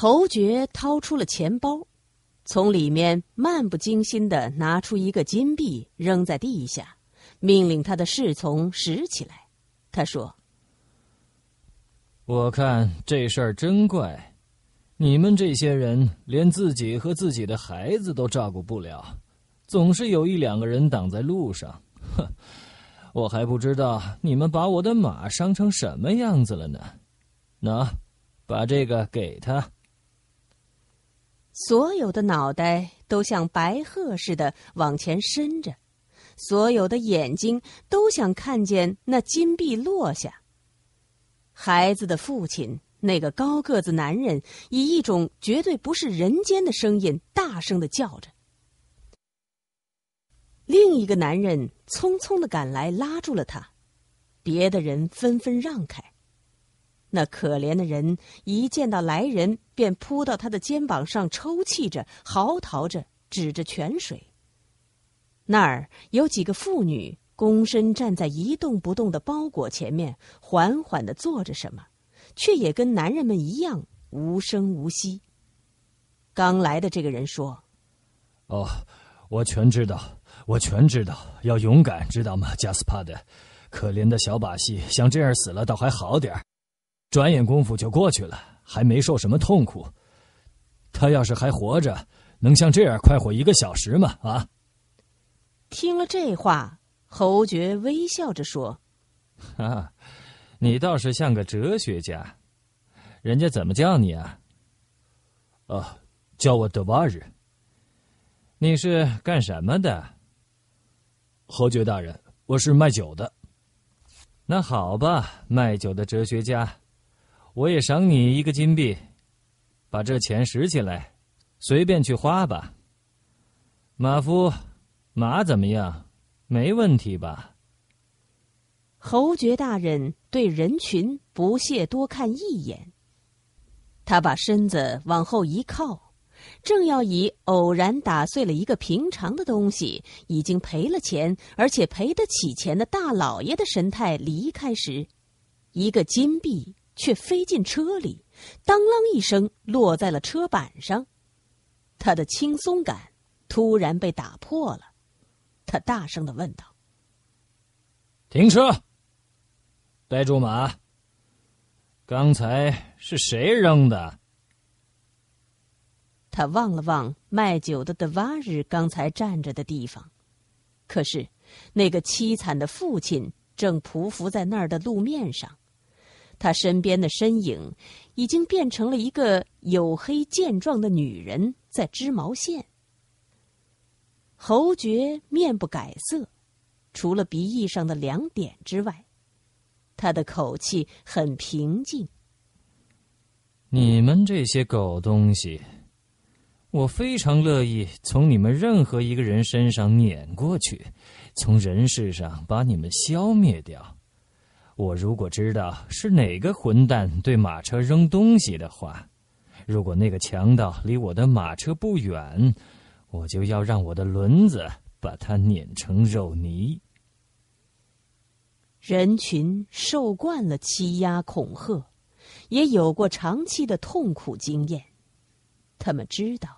侯爵掏出了钱包，从里面漫不经心地拿出一个金币扔在地下，命令他的侍从拾起来。他说：“我看这事儿真怪，你们这些人连自己和自己的孩子都照顾不了，总是有一两个人挡在路上。哼，我还不知道你们把我的马伤成什么样子了呢。拿，把这个给他。”所有的脑袋都像白鹤似的往前伸着，所有的眼睛都想看见那金币落下。孩子的父亲，那个高个子男人，以一种绝对不是人间的声音大声的叫着。另一个男人匆匆的赶来，拉住了他，别的人纷纷让开。那可怜的人一见到来人，便扑到他的肩膀上，抽泣着、嚎啕着，指着泉水。那儿有几个妇女躬身站在一动不动的包裹前面，缓缓地做着什么，却也跟男人们一样无声无息。刚来的这个人说：“哦，我全知道，我全知道。要勇敢，知道吗，加斯帕德？可怜的小把戏，像这样死了倒还好点儿。”转眼功夫就过去了，还没受什么痛苦。他要是还活着，能像这样快活一个小时吗？啊！听了这话，侯爵微笑着说：“啊，你倒是像个哲学家。人家怎么叫你啊？”“哦，叫我德瓦日。你是干什么的？”“侯爵大人，我是卖酒的。”“那好吧，卖酒的哲学家。”我也赏你一个金币，把这钱拾起来，随便去花吧。马夫，马怎么样？没问题吧？侯爵大人对人群不屑多看一眼。他把身子往后一靠，正要以偶然打碎了一个平常的东西，已经赔了钱，而且赔得起钱的大老爷的神态离开时，一个金币。却飞进车里，当啷一声落在了车板上。他的轻松感突然被打破了。他大声的问道：“停车！呆住马！刚才是谁扔的？”他望了望卖酒的德瓦日刚才站着的地方，可是那个凄惨的父亲正匍匐在那儿的路面上。他身边的身影已经变成了一个黝黑健壮的女人，在织毛线。侯爵面不改色，除了鼻翼上的两点之外，他的口气很平静。你们这些狗东西，我非常乐意从你们任何一个人身上碾过去，从人世上把你们消灭掉。我如果知道是哪个混蛋对马车扔东西的话，如果那个强盗离我的马车不远，我就要让我的轮子把它碾成肉泥。人群受惯了欺压恐吓，也有过长期的痛苦经验，他们知道，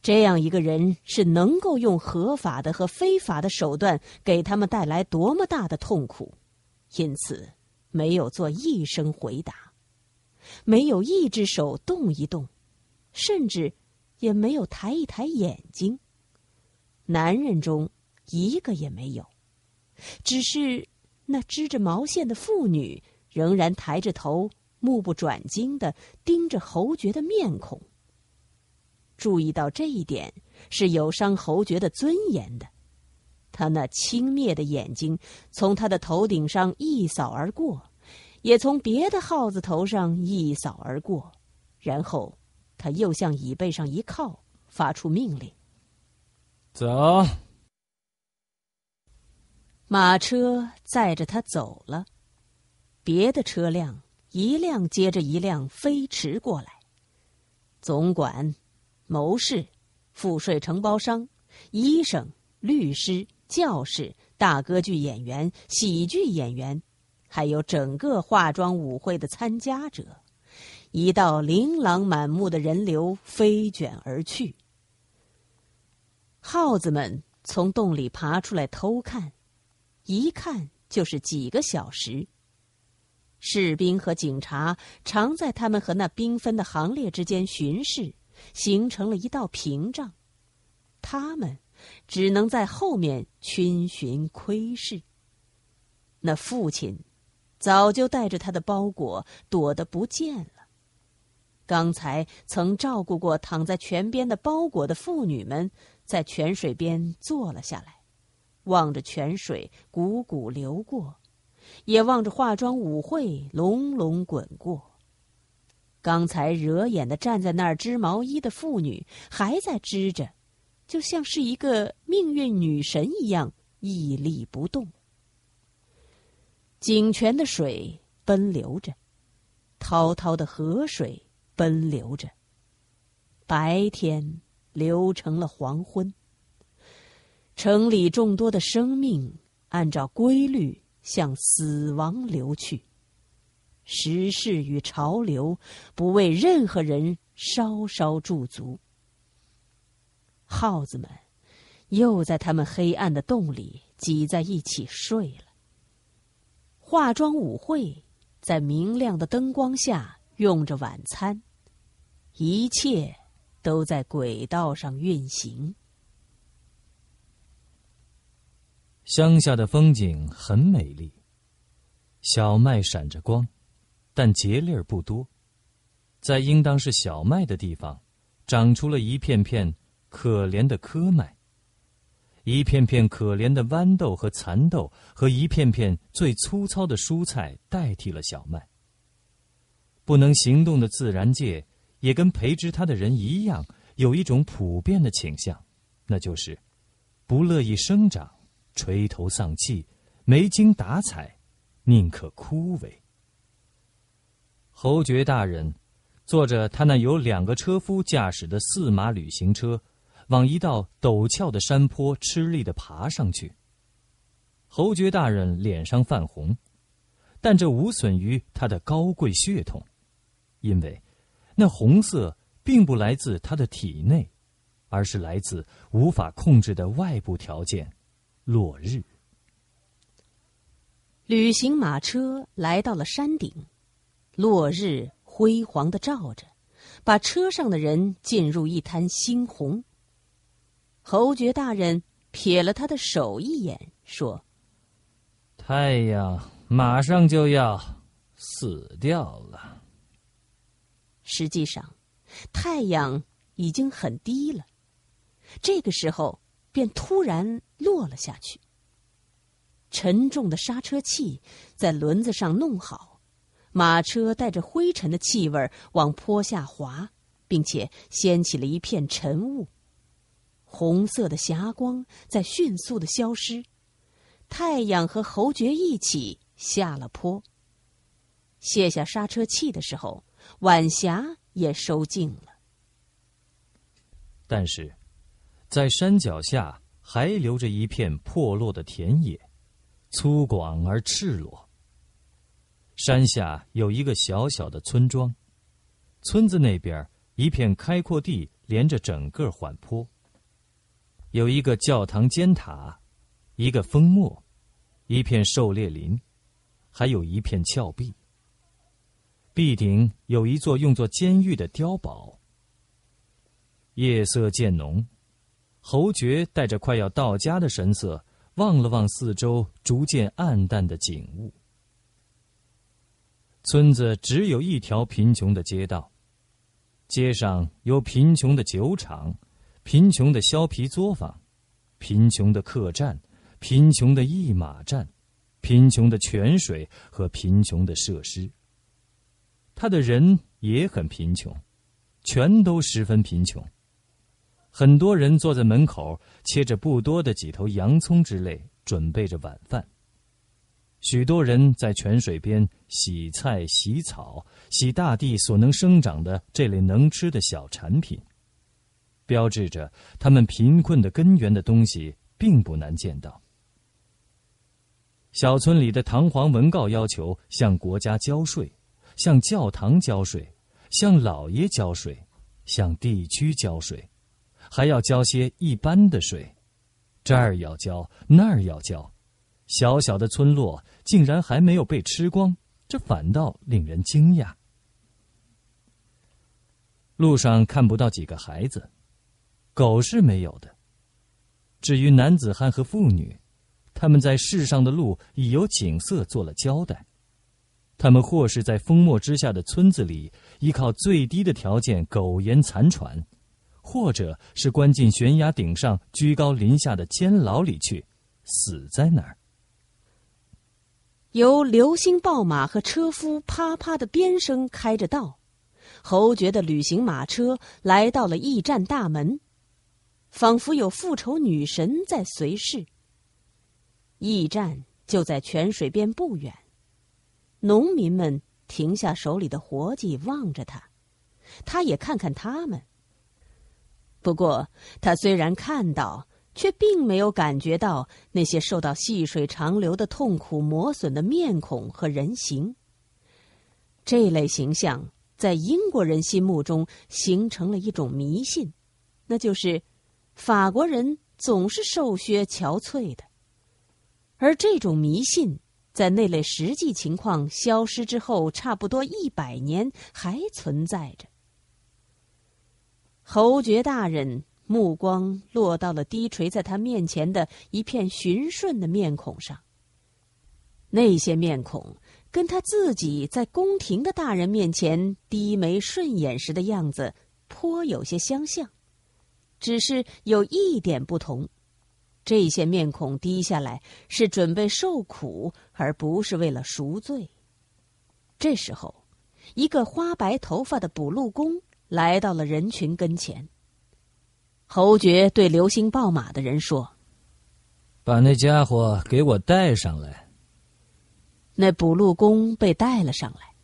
这样一个人是能够用合法的和非法的手段给他们带来多么大的痛苦。因此，没有做一声回答，没有一只手动一动，甚至也没有抬一抬眼睛。男人中一个也没有，只是那织着毛线的妇女仍然抬着头，目不转睛地盯着侯爵的面孔。注意到这一点是有伤侯爵的尊严的。他那轻蔑的眼睛从他的头顶上一扫而过，也从别的耗子头上一扫而过，然后他又向椅背上一靠，发出命令：“走。”马车载着他走了，别的车辆一辆接着一辆飞驰过来，总管、谋士、赋税承包商、医生、律师。教士、大歌剧演员、喜剧演员，还有整个化妆舞会的参加者，一道琳琅满目的人流飞卷而去。耗子们从洞里爬出来偷看，一看就是几个小时。士兵和警察常在他们和那缤纷的行列之间巡视，形成了一道屏障。他们。只能在后面逡巡窥视。那父亲早就带着他的包裹躲得不见了。刚才曾照顾过躺在泉边的包裹的妇女们，在泉水边坐了下来，望着泉水汩汩流过，也望着化妆舞会隆隆滚过。刚才惹眼的站在那儿织毛衣的妇女还在织着。就像是一个命运女神一样屹立不动。井泉的水奔流着，滔滔的河水奔流着。白天流成了黄昏。城里众多的生命按照规律向死亡流去，时势与潮流不为任何人稍稍驻足。耗子们又在他们黑暗的洞里挤在一起睡了。化妆舞会在明亮的灯光下用着晚餐，一切都在轨道上运行。乡下的风景很美丽，小麦闪着光，但结粒儿不多。在应当是小麦的地方，长出了一片片。可怜的科麦。一片片可怜的豌豆和蚕豆，和一片片最粗糙的蔬菜代替了小麦。不能行动的自然界，也跟培植它的人一样，有一种普遍的倾向，那就是不乐意生长，垂头丧气，没精打采，宁可枯萎。侯爵大人，坐着他那有两个车夫驾驶的四马旅行车。往一道陡峭的山坡吃力的爬上去。侯爵大人脸上泛红，但这无损于他的高贵血统，因为那红色并不来自他的体内，而是来自无法控制的外部条件——落日。旅行马车来到了山顶，落日辉煌的照着，把车上的人浸入一滩猩红。侯爵大人瞥了他的手一眼，说：“太阳马上就要死掉了。”实际上，太阳已经很低了，这个时候便突然落了下去。沉重的刹车器在轮子上弄好，马车带着灰尘的气味往坡下滑，并且掀起了一片尘雾。红色的霞光在迅速的消失，太阳和侯爵一起下了坡。卸下刹车器的时候，晚霞也收尽了。但是，在山脚下还留着一片破落的田野，粗犷而赤裸。山下有一个小小的村庄，村子那边一片开阔地连着整个缓坡。有一个教堂尖塔，一个峰漠，一片狩猎林，还有一片峭壁。壁顶有一座用作监狱的碉堡。夜色渐浓，侯爵带着快要到家的神色，望了望四周逐渐暗淡的景物。村子只有一条贫穷的街道，街上有贫穷的酒厂。贫穷的削皮作坊，贫穷的客栈，贫穷的驿马站，贫穷的泉水和贫穷的设施。他的人也很贫穷，全都十分贫穷。很多人坐在门口切着不多的几头洋葱之类，准备着晚饭。许多人在泉水边洗菜、洗草、洗大地所能生长的这类能吃的小产品。标志着他们贫困的根源的东西，并不难见到。小村里的堂皇文告要求向国家交税，向教堂交税，向老爷交税，向地区交税，还要交些一般的税，这儿要交，那儿要交。小小的村落竟然还没有被吃光，这反倒令人惊讶。路上看不到几个孩子。狗是没有的。至于男子汉和妇女，他们在世上的路已由景色做了交代。他们或是在风墨之下的村子里，依靠最低的条件苟延残喘；或者是关进悬崖顶上居高临下的监牢里去，死在那儿。由流星爆马和车夫啪啪的鞭声开着道，侯爵的旅行马车来到了驿站大门。仿佛有复仇女神在随侍。驿站就在泉水边不远，农民们停下手里的活计，望着他，他也看看他们。不过，他虽然看到，却并没有感觉到那些受到细水长流的痛苦磨损的面孔和人形。这类形象在英国人心目中形成了一种迷信，那就是。法国人总是瘦削憔悴的，而这种迷信在那类实际情况消失之后，差不多一百年还存在着。侯爵大人目光落到了低垂在他面前的一片循顺的面孔上。那些面孔跟他自己在宫廷的大人面前低眉顺眼时的样子颇有些相像。只是有一点不同，这些面孔低下来是准备受苦，而不是为了赎罪。这时候，一个花白头发的捕路工来到了人群跟前。侯爵对流星报马的人说：“把那家伙给我带上来。”那捕路工被带了上来，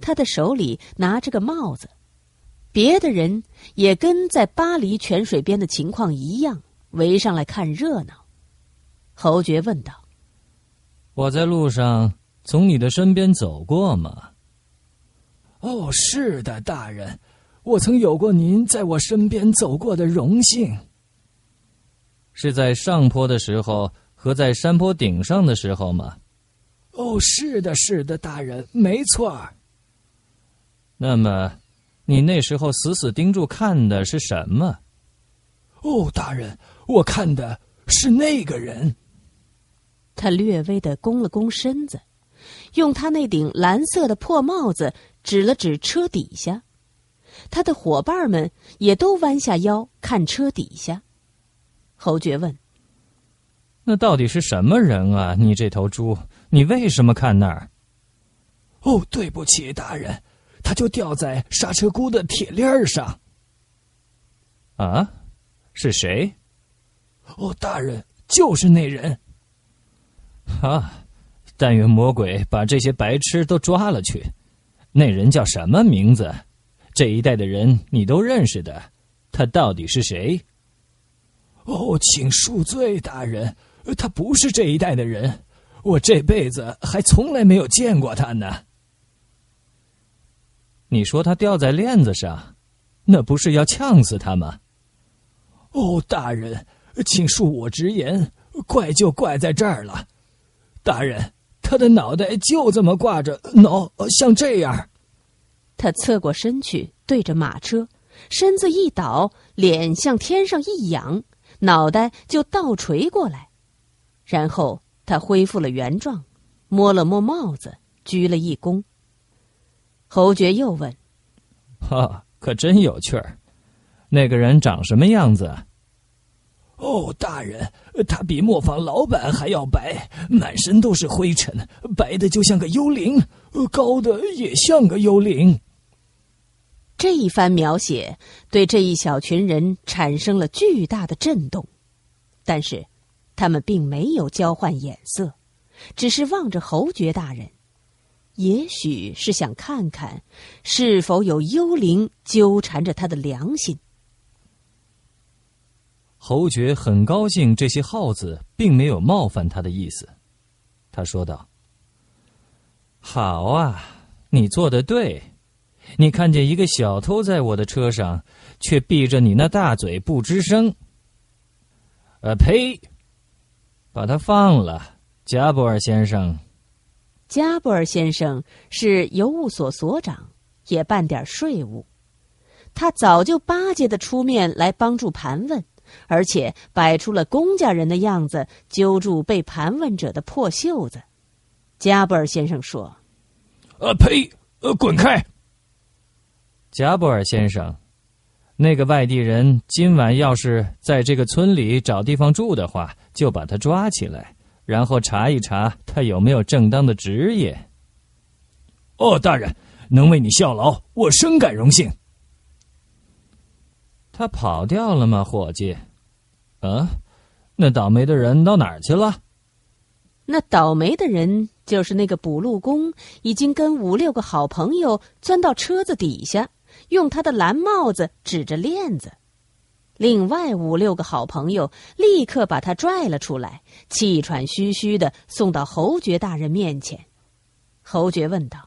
他的手里拿着个帽子。别的人也跟在巴黎泉水边的情况一样，围上来看热闹。侯爵问道：“我在路上从你的身边走过吗？”“哦，是的，大人，我曾有过您在我身边走过的荣幸。”“是在上坡的时候和在山坡顶上的时候吗？”“哦，是的，是的，大人，没错儿。”“那么。”你那时候死死盯住看的是什么？哦，大人，我看的是那个人。他略微的弓了弓身子，用他那顶蓝色的破帽子指了指车底下。他的伙伴们也都弯下腰看车底下。侯爵问：“那到底是什么人啊？你这头猪，你为什么看那儿？”哦，对不起，大人。他就掉在刹车箍的铁链上。啊，是谁？哦，大人，就是那人。啊，但愿魔鬼把这些白痴都抓了去。那人叫什么名字？这一代的人你都认识的，他到底是谁？哦，请恕罪，大人，他不是这一代的人，我这辈子还从来没有见过他呢。你说他掉在链子上，那不是要呛死他吗？哦，大人，请恕我直言，怪就怪在这儿了。大人，他的脑袋就这么挂着，脑像这样。他侧过身去，对着马车，身子一倒，脸向天上一仰，脑袋就倒垂过来。然后他恢复了原状，摸了摸帽子，鞠了一躬。侯爵又问：“哈，可真有趣儿！那个人长什么样子？”“哦，大人，他比磨坊老板还要白，满身都是灰尘，白的就像个幽灵，高的也像个幽灵。”这一番描写对这一小群人产生了巨大的震动，但是他们并没有交换眼色，只是望着侯爵大人。也许是想看看是否有幽灵纠缠着他的良心。侯爵很高兴，这些耗子并没有冒犯他的意思，他说道：“好啊，你做的对，你看见一个小偷在我的车上，却闭着你那大嘴不吱声。呃，呸，把他放了，加布尔先生。”加布尔先生是邮务所所长，也办点税务。他早就巴结的出面来帮助盘问，而且摆出了公家人的样子，揪住被盘问者的破袖子。加布尔先生说：“啊呸！呃，滚开。”加布尔先生，那个外地人今晚要是在这个村里找地方住的话，就把他抓起来。然后查一查他有没有正当的职业。哦，大人，能为你效劳，我深感荣幸。他跑掉了吗，伙计？啊，那倒霉的人到哪儿去了？那倒霉的人就是那个捕路工，已经跟五六个好朋友钻到车子底下，用他的蓝帽子指着链子。另外五六个好朋友立刻把他拽了出来，气喘吁吁的送到侯爵大人面前。侯爵问道：“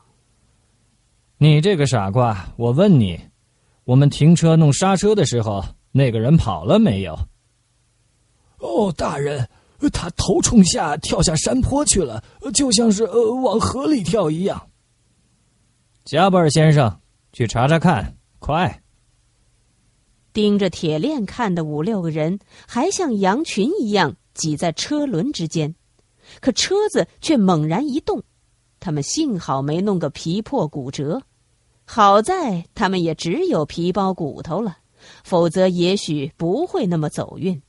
你这个傻瓜，我问你，我们停车弄刹车的时候，那个人跑了没有？”“哦，大人，他头冲下跳下山坡去了，就像是往河里跳一样。”加布尔先生，去查查看，快！盯着铁链看的五六个人，还像羊群一样挤在车轮之间，可车子却猛然一动，他们幸好没弄个皮破骨折，好在他们也只有皮包骨头了，否则也许不会那么走运。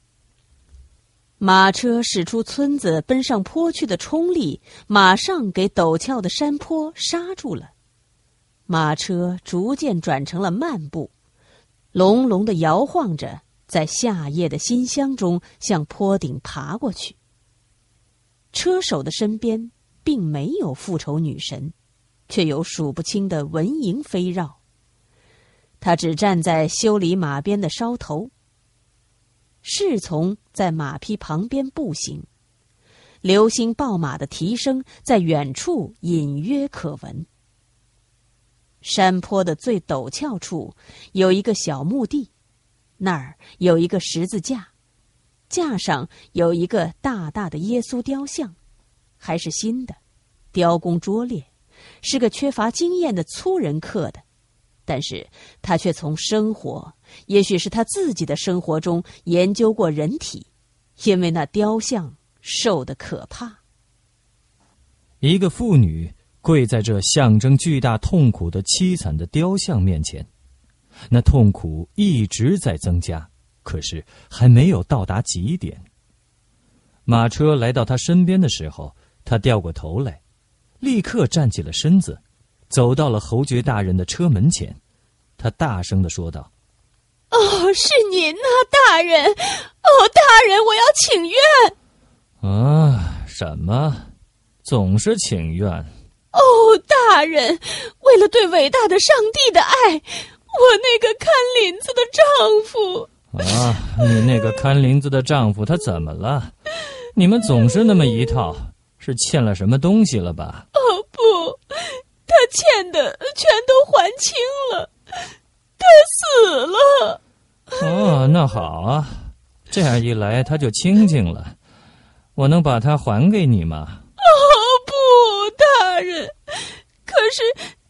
马车驶出村子，奔上坡去的冲力，马上给陡峭的山坡刹住了，马车逐渐转成了慢步。隆隆的摇晃着，在夏夜的馨香中向坡顶爬过去。车手的身边并没有复仇女神，却有数不清的蚊蝇飞绕。他只站在修理马鞭的梢头。侍从在马匹旁边步行，流星爆马的蹄声在远处隐约可闻。山坡的最陡峭处有一个小墓地，那儿有一个十字架，架上有一个大大的耶稣雕像，还是新的，雕工拙劣，是个缺乏经验的粗人刻的，但是他却从生活，也许是他自己的生活中研究过人体，因为那雕像瘦的可怕。一个妇女。跪在这象征巨大痛苦的凄惨的雕像面前，那痛苦一直在增加，可是还没有到达极点。马车来到他身边的时候，他掉过头来，立刻站起了身子，走到了侯爵大人的车门前。他大声的说道：“哦，是您啊，大人！哦，大人，我要请愿。”啊，什么？总是请愿。哦，大人，为了对伟大的上帝的爱，我那个看林子的丈夫啊，你那个看林子的丈夫他怎么了？你们总是那么一套，是欠了什么东西了吧？哦不，他欠的全都还清了，他死了。哦，那好啊，这样一来他就清静了。我能把他还给你吗？哦。大人，可是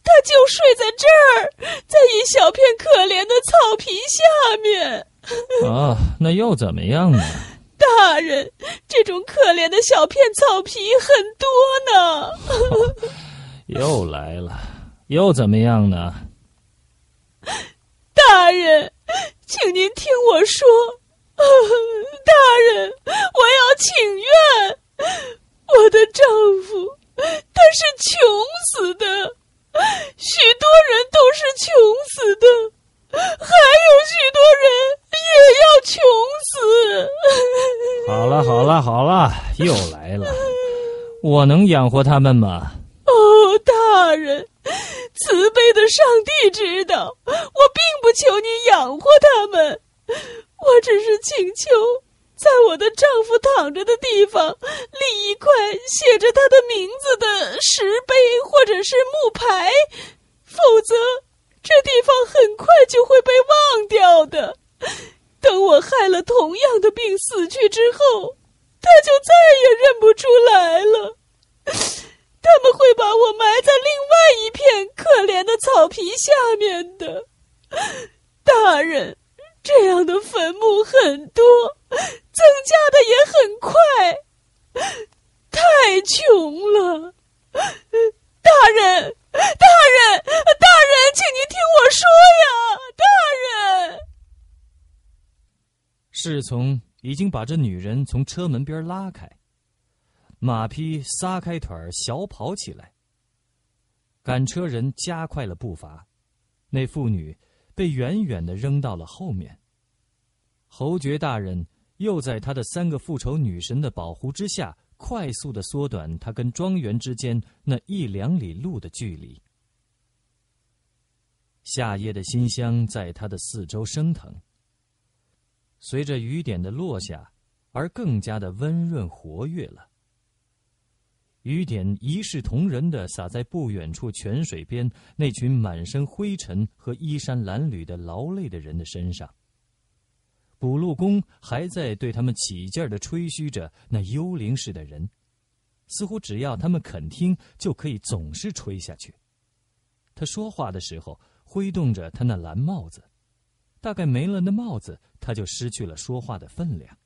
他就睡在这儿，在一小片可怜的草皮下面。啊，那又怎么样呢？大人，这种可怜的小片草皮很多呢。又来了，又怎么样呢？大人，请您听我说，大人，我要请愿，我的丈夫。他是穷死的，许多人都是穷死的，还有许多人也要穷死。好了好了好了，又来了，我能养活他们吗？哦，大人，慈悲的上帝知道，我并不求你养活他们，我只是请求。在我的丈夫躺着的地方立一块写着他的名字的石碑或者是木牌，否则这地方很快就会被忘掉的。等我害了同样的病死去之后，他就再也认不出来了。他们会把我埋在另外一片可怜的草皮下面的，大人，这样的坟墓很多。增加的也很快，太穷了，大人，大人，大人，请您听我说呀，大人！侍从已经把这女人从车门边拉开，马匹撒开腿儿小跑起来，赶车人加快了步伐，那妇女被远远的扔到了后面。侯爵大人。又在他的三个复仇女神的保护之下，快速的缩短他跟庄园之间那一两里路的距离。夏夜的馨香在他的四周升腾，随着雨点的落下，而更加的温润活跃了。雨点一视同仁的洒在不远处泉水边那群满身灰尘和衣衫褴褛的劳累的人的身上。补录工还在对他们起劲儿地吹嘘着那幽灵似的人，似乎只要他们肯听，就可以总是吹下去。他说话的时候挥动着他那蓝帽子，大概没了那帽子，他就失去了说话的分量。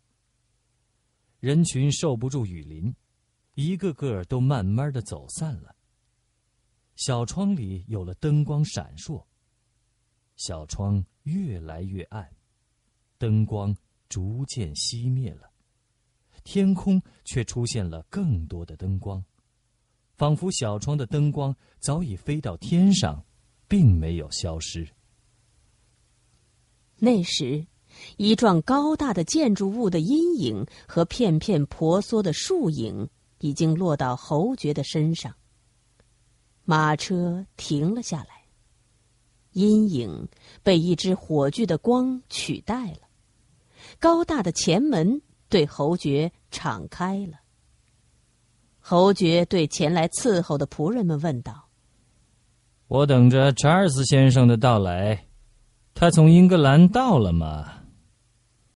人群受不住雨淋，一个个都慢慢的走散了。小窗里有了灯光闪烁，小窗越来越暗。灯光逐渐熄灭了，天空却出现了更多的灯光，仿佛小窗的灯光早已飞到天上，并没有消失。那时，一幢高大的建筑物的阴影和片片婆娑的树影已经落到侯爵的身上。马车停了下来，阴影被一只火炬的光取代了。高大的前门对侯爵敞开了。侯爵对前来伺候的仆人们问道：“我等着查尔斯先生的到来，他从英格兰到了吗？”